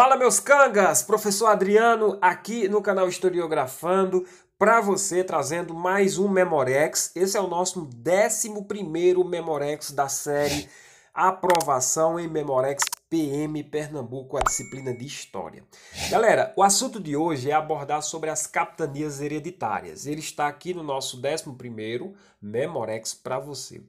Fala meus cangas, professor Adriano aqui no canal Historiografando para você trazendo mais um Memorex. Esse é o nosso 11 primeiro Memorex da série aprovação em Memorex PM Pernambuco, a disciplina de História. Galera, o assunto de hoje é abordar sobre as capitanias hereditárias. Ele está aqui no nosso 11º Memorex para você.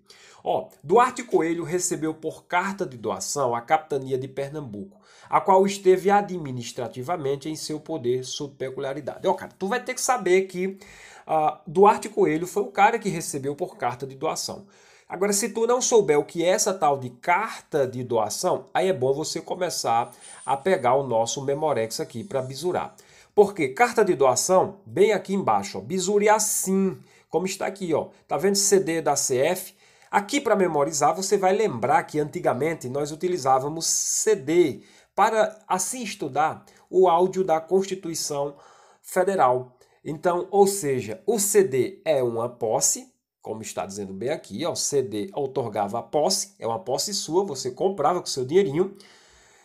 Ó, Duarte Coelho recebeu por carta de doação a capitania de Pernambuco, a qual esteve administrativamente em seu poder sob peculiaridade. Ó, cara, tu vai ter que saber que uh, Duarte Coelho foi o cara que recebeu por carta de doação. Agora, se tu não souber o que é essa tal de carta de doação, aí é bom você começar a pegar o nosso Memorex aqui para bisurar. Porque carta de doação, bem aqui embaixo, ó, bisure assim, como está aqui, ó. Tá vendo CD da CF? Aqui para memorizar, você vai lembrar que antigamente nós utilizávamos CD para assim estudar o áudio da Constituição Federal. Então, ou seja, o CD é uma posse, como está dizendo bem aqui, ó, o CD otorgava a posse, é uma posse sua, você comprava com seu dinheirinho,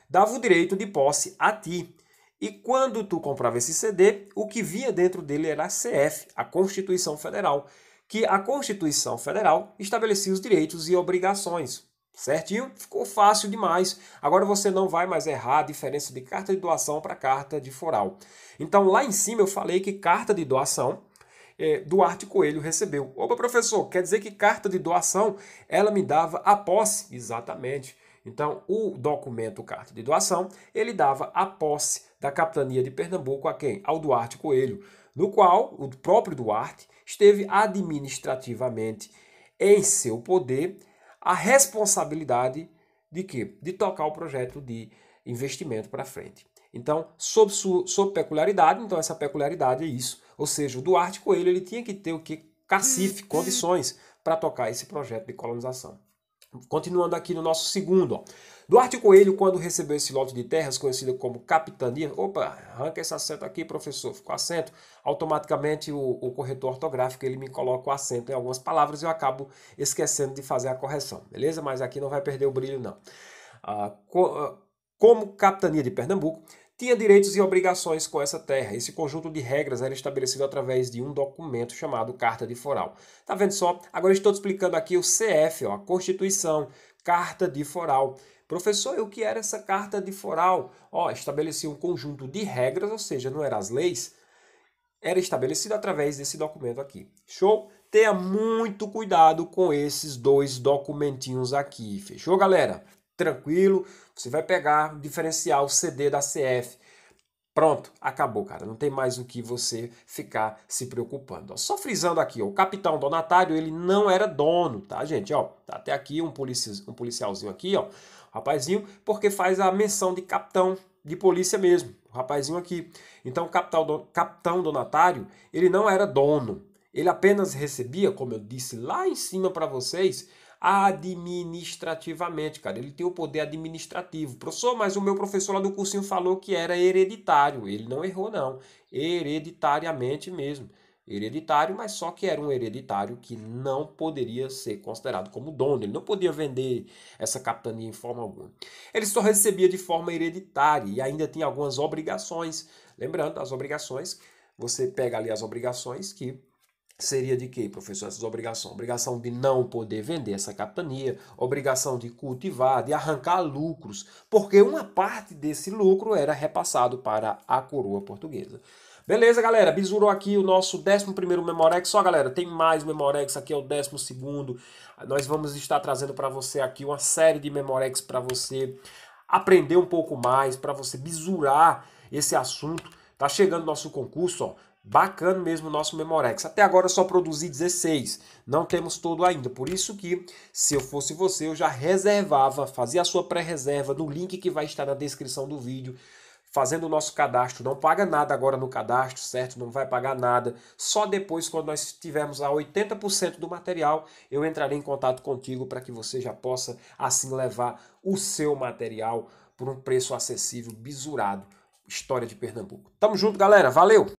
dava o direito de posse a ti. E quando tu comprava esse CD, o que via dentro dele era a CF, a Constituição Federal, que a Constituição Federal estabelecia os direitos e obrigações. Certinho? Ficou fácil demais. Agora você não vai mais errar a diferença de carta de doação para carta de foral. Então lá em cima eu falei que carta de doação é, Duarte Coelho recebeu. Opa, professor, quer dizer que carta de doação ela me dava a posse? Exatamente. Então, o documento carta de doação, ele dava a posse da capitania de Pernambuco a quem? Ao Duarte Coelho, no qual o próprio Duarte esteve administrativamente em seu poder a responsabilidade de quê? De tocar o projeto de investimento para frente. Então, sob, sua, sob peculiaridade, então essa peculiaridade é isso ou seja, o Duarte Coelho ele tinha que ter o que cacife, uhum. condições para tocar esse projeto de colonização. Continuando aqui no nosso segundo, ó. Duarte Coelho, quando recebeu esse lote de terras, conhecida como capitania, opa, arranca esse acento aqui, professor, ficou acento, automaticamente o, o, corretor ortográfico ele me coloca o acento em algumas palavras e eu acabo esquecendo de fazer a correção, beleza? Mas aqui não vai perder o brilho, não. Ah, co, ah, como capitania de Pernambuco, tinha direitos e obrigações com essa terra. Esse conjunto de regras era estabelecido através de um documento chamado Carta de Foral. Tá vendo só? Agora estou explicando aqui o CF, ó, a Constituição, Carta de Foral. Professor, o que era essa Carta de Foral? Ó, estabelecia um conjunto de regras, ou seja, não eram as leis, era estabelecido através desse documento aqui. Show? Tenha muito cuidado com esses dois documentinhos aqui. Fechou, galera? tranquilo, você vai pegar, diferenciar o CD da CF. Pronto, acabou, cara. Não tem mais o que você ficar se preocupando. Ó, só frisando aqui, ó, o capitão donatário, ele não era dono, tá, gente? Ó, tá até aqui um, polici um policialzinho aqui, ó, rapazinho, porque faz a menção de capitão de polícia mesmo, o rapazinho aqui. Então, o capitão, do, capitão donatário, ele não era dono. Ele apenas recebia, como eu disse lá em cima para vocês, administrativamente, cara. Ele tem o poder administrativo. Professor, mas o meu professor lá do cursinho falou que era hereditário. Ele não errou, não. Hereditariamente mesmo. Hereditário, mas só que era um hereditário que não poderia ser considerado como dono. Ele não podia vender essa capitania em forma alguma. Ele só recebia de forma hereditária e ainda tinha algumas obrigações. Lembrando, as obrigações, você pega ali as obrigações que seria de que professor, essas obrigações? Obrigação de não poder vender essa capitania, obrigação de cultivar, de arrancar lucros, porque uma parte desse lucro era repassado para a coroa portuguesa. Beleza, galera? Bisurou aqui o nosso 11 Memorex. Só, galera, tem mais Memorex, aqui é o 12 Nós vamos estar trazendo para você aqui uma série de Memorex para você aprender um pouco mais, para você bisurar esse assunto. Tá chegando nosso concurso, ó. Bacana mesmo o nosso Memorex. Até agora eu só produzi 16, não temos todo ainda. Por isso que, se eu fosse você, eu já reservava, fazia a sua pré-reserva no link que vai estar na descrição do vídeo, fazendo o nosso cadastro. Não paga nada agora no cadastro, certo? Não vai pagar nada. Só depois, quando nós tivermos a 80% do material, eu entrarei em contato contigo para que você já possa, assim, levar o seu material por um preço acessível, bisurado. História de Pernambuco. Tamo junto, galera. Valeu!